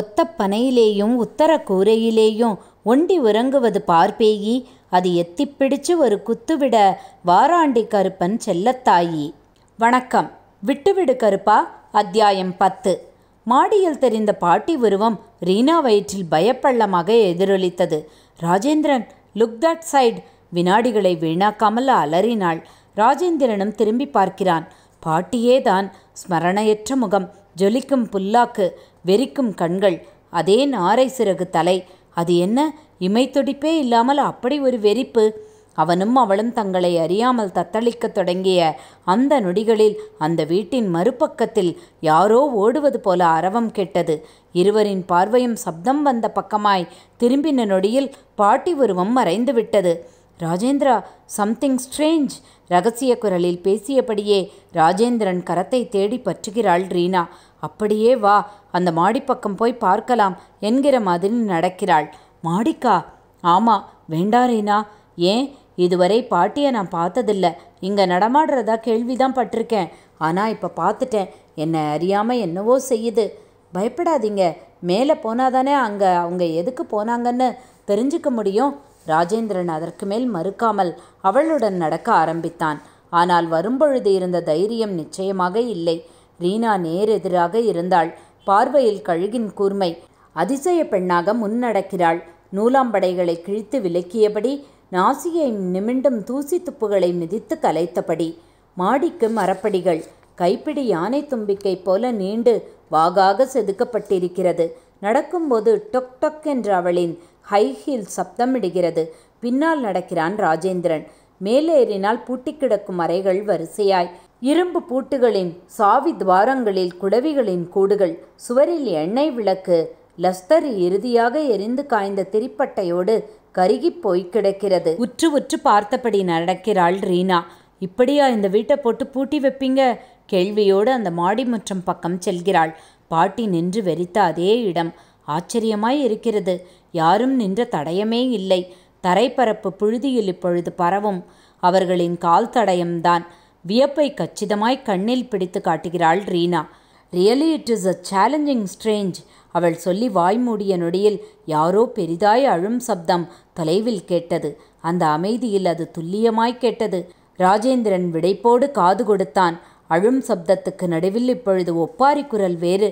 ஒத்த பனையிலேயும் உத்தர கூரையிலேயும் ஒண்டி உறங்குவது பார்ப்பேயி அது எத்தி பிடிச்சு ஒரு குத்துவிட வாராண்டி கருப்பன் செல்லத்தாயி வணக்கம் விட்டுவிடு கருப்பா அத்தியாயம் பத்து மாடியில் தெரிந்த பாட்டி உருவம் ரீனா வயிற்றில் பயப்பள்ளமாக எதிரொலித்தது ராஜேந்திரன் லுக் தட் சைட் வினாடிகளை வீணாக்காமல் அலறினாள் ராஜேந்திரனும் திரும்பி பார்க்கிறான் பாட்டியேதான் ஸ்மரணையற்ற முகம் ஜொலிக்கும் புல்லாக்கு வெறிக்கும் கண்கள் அதே நாரை சிறகு தலை அது என்ன இமைத்துடிப்பே இல்லாமல் அப்படி ஒரு வெறிப்பு அவனும் அவளும் தங்களை அறியாமல் தத்தளிக்கத் தொடங்கிய அந்த நொடிகளில் அந்த வீட்டின் மறுபக்கத்தில் யாரோ ஓடுவது போல அரவம் கெட்டது இருவரின் பார்வையும் சப்தம் வந்த பக்கமாய் திரும்பின நொடியில் பாட்டி உருவம் மறைந்து விட்டது ராஜேந்திரா சம்திங் ஸ்ட்ரேஞ்ச் ரகசிய குரலில் பேசியபடியே ராஜேந்திரன் கரத்தை தேடி பற்றுகிறாள் ரீனா அப்படியே வா அந்த மாடிப்பக்கம் போய் பார்க்கலாம் என்கிற மாதிரி நடக்கிறாள் மாடிக்கா ஆமா வேண்டா ரீனா ஏன் இதுவரை பாட்டியை நான் பார்த்ததில்ல இங்கே நடமாடுறதா கேள்விதான் பட்டிருக்கேன் ஆனால் இப்போ பார்த்துட்டேன் என்னை அறியாமல் என்னவோ செய்யுது பயப்படாதீங்க மேலே போனால் தானே அங்கே அவங்க எதுக்கு போனாங்கன்னு தெரிஞ்சுக்க முடியும் ராஜேந்திரன் அதற்கு மேல் மறுக்காமல் அவளுடன் நடக்க ஆரம்பித்தான் ஆனால் வரும்பொழுது இருந்த தைரியம் நிச்சயமாக இல்லை ரீனா நேரெதிராக இருந்தாள் பார்வையில் கழுகின் கூர்மை அதிசய பெண்ணாக முன்னடக்கிறாள் நூலாம்படைகளை கிழித்து விலக்கியபடி நாசியை நிமிண்டும் தூசி துப்புகளை மிதித்து கலைத்தபடி மாடிக்கு மரப்படிகள் கைப்பிடி யானை தும்பிக்கை போல நீண்டு வாகாக செதுக்கப்பட்டிருக்கிறது நடக்கும்போது டொக் டொக் என்ற அவளின் ஹை ஹீல் சப்தமிடுகிறது பின்னால் நடக்கிறான் ராஜேந்திரன் மேலேறினால் பூட்டி கிடக்கும் அறைகள் வரிசையாய் இரும்பு பூட்டுகளின் சாவி துவாரங்களில் குடவிகளின் கூடுகள் சுவரில் எண்ணெய் விளக்கு லஸ்தர் இறுதியாக எரிந்து காய்ந்த திரிப்பட்டையோடு கருகி போய் கிடக்கிறது உற்று உற்று பார்த்தபடி நடக்கிறாள் ரீனா இப்படியா இந்த வீட்டை போட்டு பூட்டி வைப்பீங்க கேள்வியோடு அந்த மாடி முற்றம் பக்கம் செல்கிறாள் பாட்டி நின்று வெறித்த அதே இடம் ஆச்சரியமாய் இருக்கிறது யாரும் நின்ற தடயமே இல்லை தரைப்பரப்பு புழுதியில் இப்பொழுது பரவும் அவர்களின் கால் தடயம்தான் வியப்பை கச்சிதமாய் கண்ணில் பிடித்து காட்டுகிறாள் Reena really it is a challenging strange அவள் சொல்லி வாய்மூடிய நொடியில் யாரோ பெரிதாய் அழும் சப்தம் தொலைவில் கேட்டது அந்த அமைதியில் அது துல்லியமாய் கேட்டது ராஜேந்திரன் விடைப்போடு காது கொடுத்தான் அழும் சப்தத்துக்கு நடுவில் இப்பொழுது ஒப்பாரி குரல் வேறு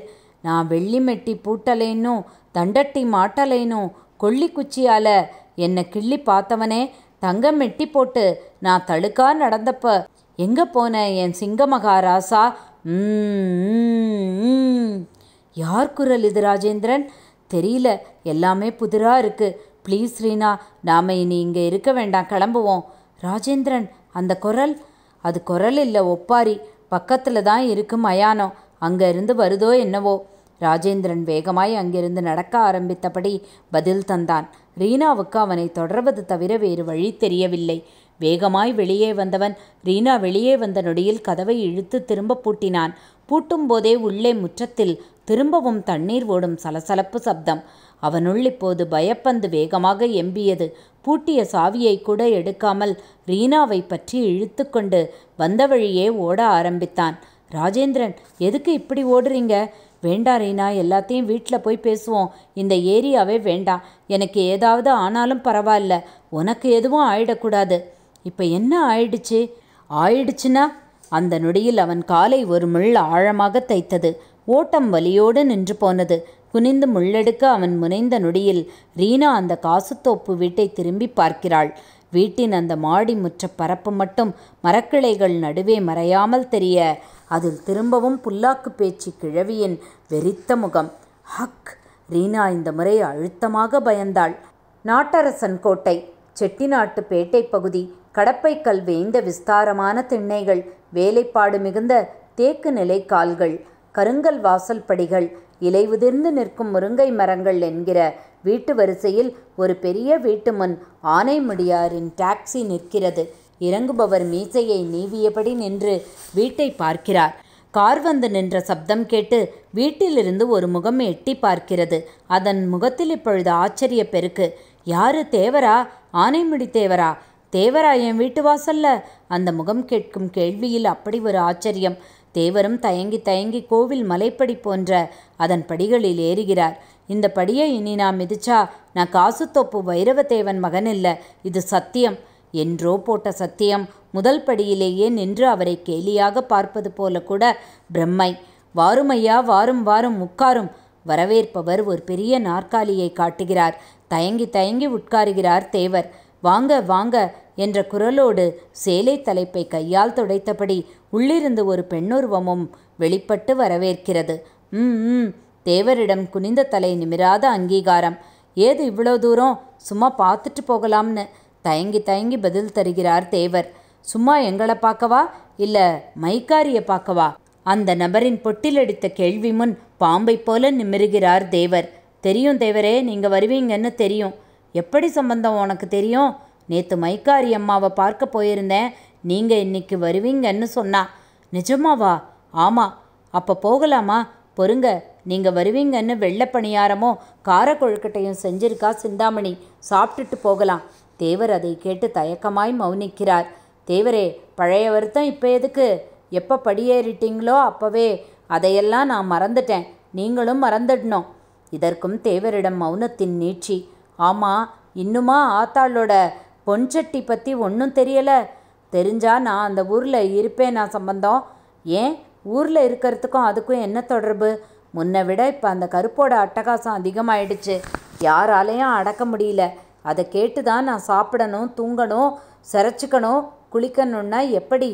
நான் வெள்ளி மெட்டி పూటలేను தண்டட்டி மாட்டலேனோ கொள்ளி குச்சியால என்னை கிள்ளி பார்த்தவனே தங்கம் மெட்டி போட்டு நான் தழுக்கா நடந்தப்ப எங்க போன என் சிங்க மகாராசா யார் குரல் இது ராஜேந்திரன் தெரியல எல்லாமே புதிராக இருக்கு ப்ளீஸ் ரீனா நாம் இனி இங்கே இருக்க வேண்டாம் கிளம்புவோம் ராஜேந்திரன் அந்த குரல் அது குரல் இல்லை ஒப்பாரி பக்கத்தில் தான் இருக்கும் மயானம் அங்கிருந்து வருதோ என்னவோ ராஜேந்திரன் வேகமாய் அங்கிருந்து நடக்க ஆரம்பித்தபடி பதில் தந்தான் ரீனாவுக்கு அவனை தொடர்வது தவிர வேறு வழி தெரியவில்லை வேகமாய் வெளியே வந்தவன் ரீனா வெளியே வந்த நொடியில் கதவை இழுத்து திரும்ப பூட்டினான் பூட்டும் போதே உள்ளே முற்றத்தில் திரும்பவும் தண்ணீர் ஓடும் சலசலப்பு சப்தம் அவனுள் இப்போது பயப்பந்து வேகமாக எம்பியது பூட்டிய சாவியை கூட எடுக்காமல் ரீனாவை பற்றி இழுத்துக்கொண்டு வந்த வழியே ஓட ஆரம்பித்தான் ராஜேந்திரன் எதுக்கு இப்படி ஓடுறீங்க வேண்டாம் ரீனா எல்லாத்தையும் வீட்டில் போய் பேசுவோம் இந்த ஏரியாவே வேண்டாம் எனக்கு ஏதாவது ஆனாலும் பரவாயில்ல உனக்கு எதுவும் ஆயிடக்கூடாது இப்போ என்ன ஆயிடுச்சு ஆயிடுச்சுன்னா அந்த நொடியில் அவன் காலை ஒரு முள் ஆழமாக தைத்தது ஓட்டம் வலியோடு நின்று போனது குனிந்து முள்ளெடுக்க அவன் முனைந்த நொடியில் ரீனா அந்த காசுத்தோப்பு வீட்டை திரும்பி பார்க்கிறாள் வீட்டின் அந்த மாடி முற்ற பரப்பு மட்டும் மரக்கிளைகள் நடுவே மறையாமல் தெரிய அதில் திரும்பவும் புல்லாக்கு பேச்சு கிழவியின் வெறித்த முகம் ஹக் ரீனா இந்த முறை அழுத்தமாக பயந்தாள் நாட்டரசன் கோட்டை செட்டிநாட்டு பேட்டை பகுதி கடப்பைக்கல் வேந்த விஸ்தாரமான திண்ணைகள் வேலைப்பாடு மிகுந்த தேக்கு நிலை கால்கள் கருங்கல் வாசல் படிகள் இலைவுதிர்ந்து நிற்கும் முருங்கை மரங்கள் என்கிற வீட்டு வரிசையில் ஒரு பெரிய வீட்டு முன் ஆனைமுடியாரின் டாக்ஸி நிற்கிறது இறங்குபவர் மீசையை நீவியபடி நின்று வீட்டை பார்க்கிறார் கார் வந்து நின்ற சப்தம் கேட்டு வீட்டிலிருந்து ஒரு முகம் எட்டி பார்க்கிறது அதன் முகத்தில் இப்பொழுது ஆச்சரிய பெருக்கு யாரு தேவரா ஆனைமுடி தேவரா தேவரா என் வீட்டு வாசல்ல அந்த முகம் கேட்கும் கேள்வியில் அப்படி ஒரு ஆச்சரியம் தேவரும் தயங்கி தயங்கி கோவில் மலைப்படி போன்ற அதன் படிகளில் ஏறுகிறார் இந்த படியை இனி நான் மிதிச்சா நான் காசுத்தொப்பு வைரவத்தேவன் மகன் இல்லை இது சத்தியம் என்றோ போட்ட சத்தியம் முதல் படியிலேயே நின்று அவரை கேலியாக பார்ப்பது போல கூட பிரம்மை வாருமையா வாரும் வாரும் உட்காரும் வரவேற்பவர் ஒரு பெரிய நாற்காலியை காட்டுகிறார் தயங்கி தயங்கி உட்காருகிறார் தேவர் வாங்க வாங்க என்ற குரலோடு சேலை தலைப்பை கையால் துடைத்தபடி உள்ளிருந்து ஒரு பெண்ணுருவமும் வெளிப்பட்டு வரவேற்கிறது ம் ம் தேவரிடம் குனிந்த தலை நிமிராத அங்கீகாரம் ஏது இவ்வளோ தூரம் சும்மா பார்த்துட்டு போகலாம்னு தயங்கி தயங்கி பதில் தருகிறார் தேவர் சும்மா எங்களை பார்க்கவா இல்லை மைக்காரியை பார்க்கவா அந்த நபரின் பொட்டிலடித்த கேள்வி முன் பாம்பை போல நிமிருகிறார் தேவர் தெரியும் தேவரே நீங்கள் வருவீங்கன்னு தெரியும் எப்படி சம்பந்தம் உனக்கு தெரியும் நேற்று மைக்காரி அம்மாவை பார்க்க போயிருந்தேன் நீங்கள் இன்னைக்கு வருவீங்கன்னு சொன்னா நிஜமாவா ஆமாம் அப்போ போகலாமா பொறுங்க நீங்கள் வருவீங்கன்னு வெள்ளை பணியாரமோ காரக்கொழுக்கட்டையும் செஞ்சிருக்கா சிந்தாமணி சாப்பிட்டுட்டு போகலாம் தேவர் அதை கேட்டு தயக்கமாய் மௌனிக்கிறார் தேவரே பழைய வருத்தம் இப்போ எதுக்கு எப்போ படியேறிட்டீங்களோ அப்போவே அதையெல்லாம் நான் மறந்துட்டேன் நீங்களும் மறந்துடணும் இதற்கும் தேவரிடம் மௌனத்தின் நீட்சி ஆமாம் இன்னுமா ஆத்தாளோட பொன்சட்டி பற்றி ஒன்றும் தெரியலை தெரிஞ்சால் நான் அந்த ஊரில் இருப்பேன் நான் சம்பந்தம் ஏன் ஊரில் இருக்கிறதுக்கும் அதுக்கும் என்ன தொடர்பு முன்னை விட இப்போ அந்த கருப்போட அட்டகாசம் அதிகமாயிடுச்சு யாராலையும் அடக்க முடியல அதை கேட்டு தான் நான் சாப்பிடணும் தூங்கணும் சிரைச்சிக்கணும் குளிக்கணும்னா எப்படி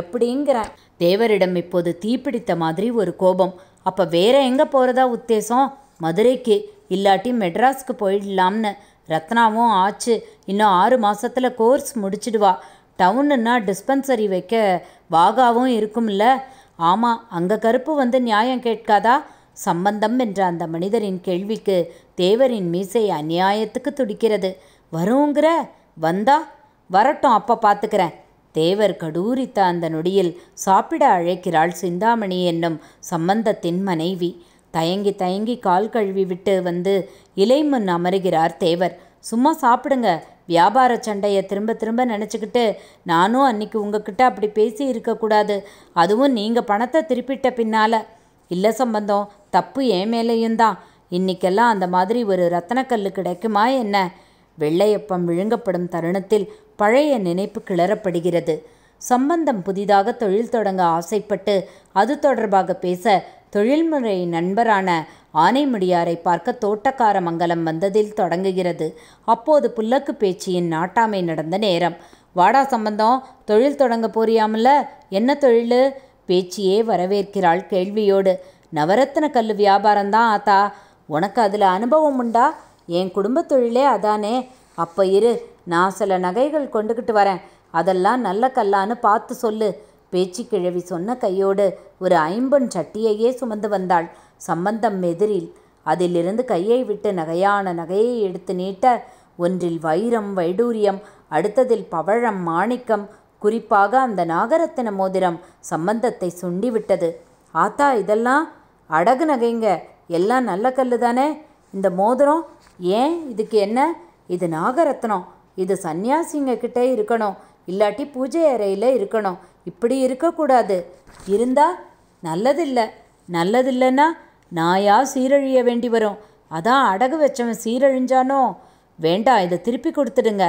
எப்படிங்கிறேன் தேவரிடம் இப்போது தீப்பிடித்த மாதிரி ஒரு கோபம் அப்போ வேற எங்கே போகிறதா உத்தேசம் மதுரைக்கு இல்லாட்டி மெட்ராஸ்க்கு போயிடலாம்னு ரத்னாவும் ஆச்சு இன்னும் ஆறு மாதத்தில் கோர்ஸ் முடிச்சிடுவா டவுனுன்னா டிஸ்பென்சரி வைக்க வாகாவும் இருக்கும்ல ஆமாம் அங்கே கருப்பு வந்து நியாயம் கேட்காதா சம்பந்தம் என்ற அந்த மனிதரின் கேள்விக்கு தேவரின் மீசை அநியாயத்துக்கு துடிக்கிறது வருங்கிற வந்தா வரட்டும் அப்போ பார்த்துக்கிறேன் தேவர் கடூரித்த அந்த நொடியில் சாப்பிட அழைக்கிறாள் சிந்தாமணி என்னும் சம்பந்தத்தின் மனைவி தயங்கி தயங்கி கால் கழுவி விட்டு வந்து இலை முன் அமருகிறார் தேவர் சும்மா சாப்பிடுங்க வியாபார சண்டையை திரும்ப திரும்ப நினச்சிக்கிட்டு நானும் அன்னைக்கு உங்ககிட்ட அப்படி பேசி இருக்கக்கூடாது அதுவும் நீங்கள் பணத்தை திருப்பிட்ட பின்னால் இல்லை சம்பந்தம் தப்பு ஏன் மேலேயும் தான் இன்றைக்கெல்லாம் அந்த மாதிரி ஒரு ரத்தனக்கல் கிடைக்குமா என்ன வெள்ளையப்பம் விழுங்கப்படும் தருணத்தில் பழைய நினைப்பு கிளறப்படுகிறது சம்பந்தம் புதிதாக தொழில் தொடங்க ஆசைப்பட்டு அது தொடர்பாக பேச தொழில்முறை நண்பரான ஆனைமுடியாரை பார்க்க தோட்டக்கார மங்கலம் வந்ததில் தொடங்குகிறது அப்போது புல்லக்கு பேச்சியின் நாட்டாமை நடந்த நேரம் வாடா சம்பந்தம் தொழில் தொடங்க போறியாமல என்ன தொழில் பேச்சியே வரவேற்கிறாள் கேள்வியோடு நவரத்ன கல் வியாபாரம்தான் ஆத்தா உனக்கு அதில் அனுபவம் உண்டா என் குடும்ப தொழிலே அதானே அப்போ இரு நான் சில நகைகள் கொண்டுக்கிட்டு வரேன் அதெல்லாம் நல்ல கல்லான்னு பார்த்து சொல்லு பேச்சு கிழவி சொன்ன கையோடு ஒரு ஐம்பன் சட்டியையே சுமந்து வந்தாள் சம்பந்தம் எதிரில் அதிலிருந்து கையை விட்டு நகையான நகையை எடுத்து நீட்ட ஒன்றில் வைரம் வைடூரியம் அடுத்ததில் பவழம் மாணிக்கம் குறிப்பாக அந்த நாகரத்தின மோதிரம் சம்பந்தத்தை சுண்டிவிட்டது ஆத்தா இதெல்லாம் அடகு நகைங்க எல்லாம் நல்ல கல் தானே இந்த மோதிரம் ஏன் இதுக்கு என்ன இது நாகரத்னம் இது சந்நியாசிங்க கிட்டே இருக்கணும் இல்லாட்டி பூஜை அறையில் இருக்கணும் இப்படி இருக்கக்கூடாது இருந்தால் நல்லதில்லை நல்லதில்லைன்னா நாயா சீரழிய வேண்டி வரும் அதான் அடகு வச்சவன் சீரழிஞ்சானோ வேண்டாம் இதை திருப்பி கொடுத்துடுங்க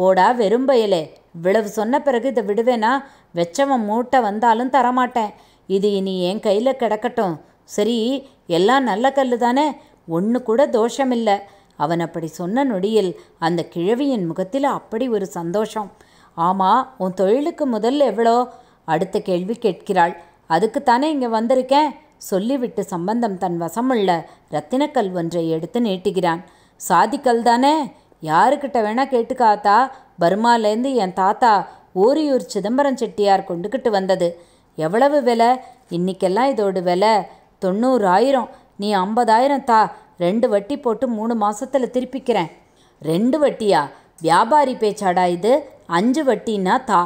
போடா வெறும் பயலே இவ்வளவு சொன்ன பிறகு இதை விடுவேனா வெச்சவன் மூட்டை வந்தாலும் தரமாட்டேன் இது இனி என் கையில் கிடக்கட்டும் சரி எல்லாம் நல்ல கல் தானே ஒன்று கூட தோஷமில்லை அவன் அப்படி சொன்ன நொடியில் அந்த கிழவியின் முகத்தில் அப்படி ஒரு சந்தோஷம் ஆமாம் உன் தொழிலுக்கு முதல்ல எவ்வளோ அடுத்த கேள்வி கேட்கிறாள் அதுக்குத்தானே இங்கே வந்திருக்கேன் சொல்லிவிட்டு சம்பந்தம் தன் வசமுள்ள ரத்தினக்கல் ஒன்றை எடுத்து நீட்டுகிறான் சாதிக்கல் தானே யாருக்கிட்ட வேணா கேட்டுக்காத்தா பர்மாலேருந்து என் தாத்தா ஓரியூர் சிதம்பரம் செட்டியார் கொண்டுக்கிட்டு வந்தது எவ்வளவு விலை இன்னைக்கெல்லாம் இதோடு விலை தொண்ணூறாயிரம் நீ ஐம்பதாயிரம் தா ரெண்டு வட்டி போட்டு மூணு மாதத்தில் திருப்பிக்கிறேன் ரெண்டு வட்டியா வியாபாரி பேச்சாடா இது அஞ்சு வட்டின்னா தா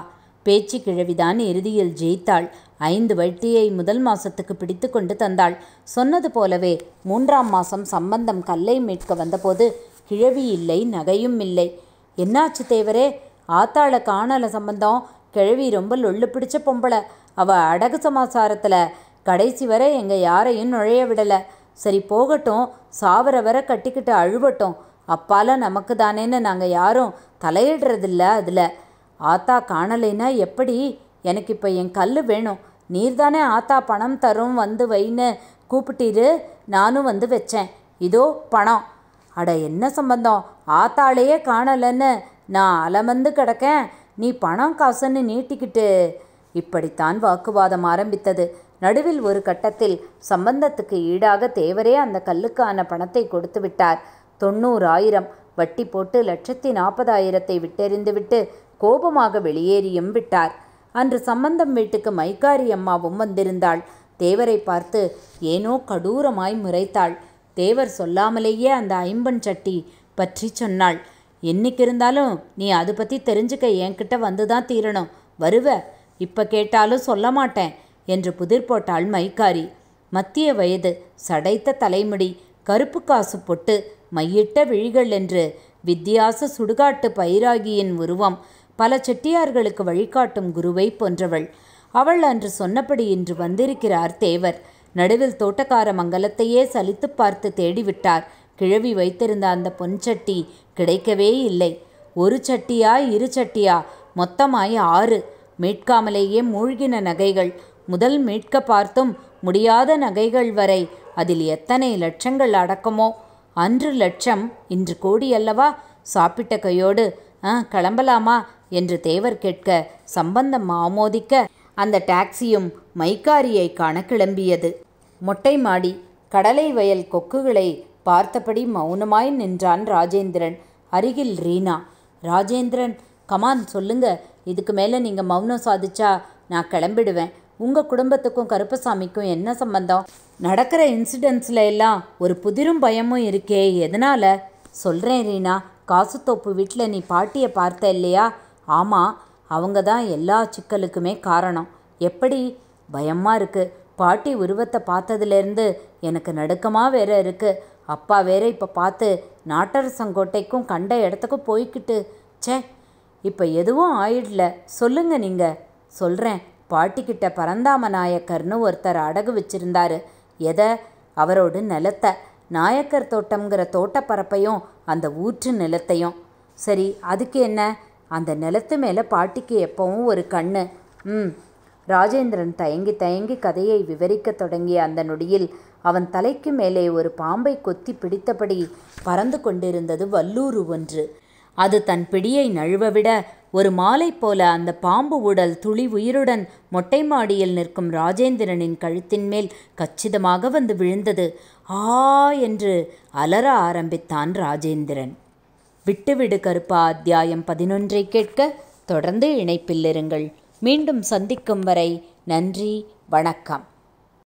பேச்சு கிழவிதான் இறுதியில் ஜெயித்தாள் ஐந்து வட்டியை முதல் மாசத்துக்கு பிடித்து கொண்டு தந்தாள் சொன்னது போலவே மூன்றாம் மாசம் சம்பந்தம் கல்லை மீட்க வந்தபோது கிழவி இல்லை நகையும் இல்லை என்னாச்சு தேவரே ஆத்தாள காணல சம்பந்தம் கிழவி ரொம்ப லொள்ளு பிடிச்ச பொம்பளை அவள் அடகு சமாசாரத்தில் கடைசி வரை எங்கள் யாரையும் நுழைய விடலை சரி போகட்டும் சாவர வர கட்டிக்கிட்டு அழுவட்டும் அப்பால நமக்கு தானேன்னு நாங்கள் யாரும் தலையிடுறதில்ல அதில் ஆத்தா காணலைன்னா எப்படி எனக்கு இப்போ என் கல் வேணும் நீர் தானே ஆத்தா பணம் தரும் வந்து வைன்னு கூப்பிட்டீரு நானும் வந்து வச்சேன் இதோ பணம் அட என்ன சம்பந்தம் ஆத்தாலேயே காணலன்னு நான் அலமந்து கிடக்கேன் நீ பணம் காசுன்னு நீட்டிக்கிட்டு இப்படித்தான் வாக்குவாதம் ஆரம்பித்தது நடுவில் ஒரு கட்டத்தில் சம்பந்தத்துக்கு ஈடாக தேவரே அந்த கல்லுக்கான பணத்தை கொடுத்து விட்டார் தொண்ணூறாயிரம் வட்டி போட்டு லட்சத்தி நாற்பதாயிரத்தை விட்டெறிந்துவிட்டு கோபமாக வெளியேறியும் விட்டார் அன்று சம்பந்தம் வீட்டுக்கு மைக்காரி அம்மாவும் வந்திருந்தாள் தேவரை பார்த்து ஏனோ கடூரமாய் முறைத்தாள் தேவர் சொல்லாமலேயே அந்த ஐம்பன் சட்டி பற்றி சொன்னாள் என்னைக்கு இருந்தாலும் நீ அது பற்றி தெரிஞ்சுக்க என்கிட்ட வந்து தான் தீரணும் வருவ இப்போ கேட்டாலும் சொல்ல மாட்டேன் என்று புதிர் போட்டாள் மைக்காரி மத்திய வயது சடைத்த தலைமுடி கருப்பு காசு பொட்டு மையிட்ட விழிகள் என்று வித்தியாச சுடுகாட்டு பைராகியின் உருவம் பல செட்டியார்களுக்கு வழிகாட்டும் குருவை போன்றவள் அவள் அன்று சொன்னபடி இன்று வந்திருக்கிறார் தேவர் நடுவில் தோட்டக்கார மங்கலத்தையே சலித்து பார்த்து தேடிவிட்டார் கிழவி வைத்திருந்த அந்த பொன் சட்டி கிடைக்கவே இல்லை ஒரு சட்டியா இரு சட்டியா மொத்தமாய் ஆறு மீட்காமலேயே மூழ்கின நகைகள் முதல் மீட்க பார்த்தும் முடியாத நகைகள் வரை அதில் எத்தனை லட்சங்கள் அடக்கமோ அன்று லட்சம் இன்று கோடி அல்லவா சாப்பிட்ட கையோடு ஆ கிளம்பலாமா என்று தேவர் கேட்க சம்பந்தம் ஆமோதிக்க அந்த டாக்ஸியும் மைக்காரியை காண கிளம்பியது மொட்டை மாடி கடலை வயல் கொக்குகளை பார்த்தபடி மௌனமாய் நின்றான் ராஜேந்திரன் அருகில் ரீனா ராஜேந்திரன் கமான் சொல்லுங்க இதுக்கு மேலே நீங்கள் மௌனம் சாதிச்சா நான் கிளம்பிடுவேன் உங்கள் குடும்பத்துக்கும் கருப்பசாமிக்கும் என்ன சம்பந்தம் நடக்கிற இன்சிடென்ட்ஸில் எல்லாம் ஒரு புதிரும் பயமும் இருக்கே எதனால் சொல்கிறேன் ரீனா காசுத்தோப்பு வீட்டில் நீ பாட்டியை பார்த்த இல்லையா ஆமாம் அவங்க தான் எல்லா சிக்கலுக்குமே காரணம் எப்படி பயமாக இருக்குது பாட்டி உருவத்தை பார்த்ததுலேருந்து எனக்கு நடுக்கமாக வேற இருக்குது அப்பா வேற இப்போ பார்த்து நாட்டரசங்கோட்டைக்கும் கண்ட இடத்துக்கும் போய்கிட்டு சே இப்போ எதுவும் ஆயிடல சொல்லுங்க நீங்கள் சொல்கிறேன் பாட்டிக்கிட்ட பரந்தாம நாயக்கர்னு ஒருத்தர் அடகு வச்சிருந்தாரு எதை அவரோட நிலத்தை நாயக்கர் தோட்டம்ங்கிற தோட்டப்பரப்பையும் அந்த ஊற்று நிலத்தையும் சரி அதுக்கு என்ன அந்த நிலத்து மேலே பாட்டிக்கு எப்பவும் ஒரு கண்ணு ம் ராஜேந்திரன் தயங்கி தயங்கி கதையை விவரிக்கத் தொடங்கிய அந்த நொடியில் அவன் தலைக்கு மேலே ஒரு பாம்பை கொத்தி பிடித்தபடி பறந்து கொண்டிருந்தது வல்லூரு ஒன்று அது தன் பிடியை நழுவவிட ஒரு மாலை போல அந்த பாம்பு உடல் துளி உயிருடன் மொட்டை மாடியில் நிற்கும் ராஜேந்திரனின் கழுத்தின் மேல் கச்சிதமாக வந்து விழுந்தது ஆ என்று அலற ஆரம்பித்தான் ராஜேந்திரன் விட்டுவிடு கருப்பா அத்தியாயம் பதினொன்றை கேட்க தொடர்ந்து இணைப்பில் இருங்கள் மீண்டும் சந்திக்கும் வரை நன்றி வணக்கம்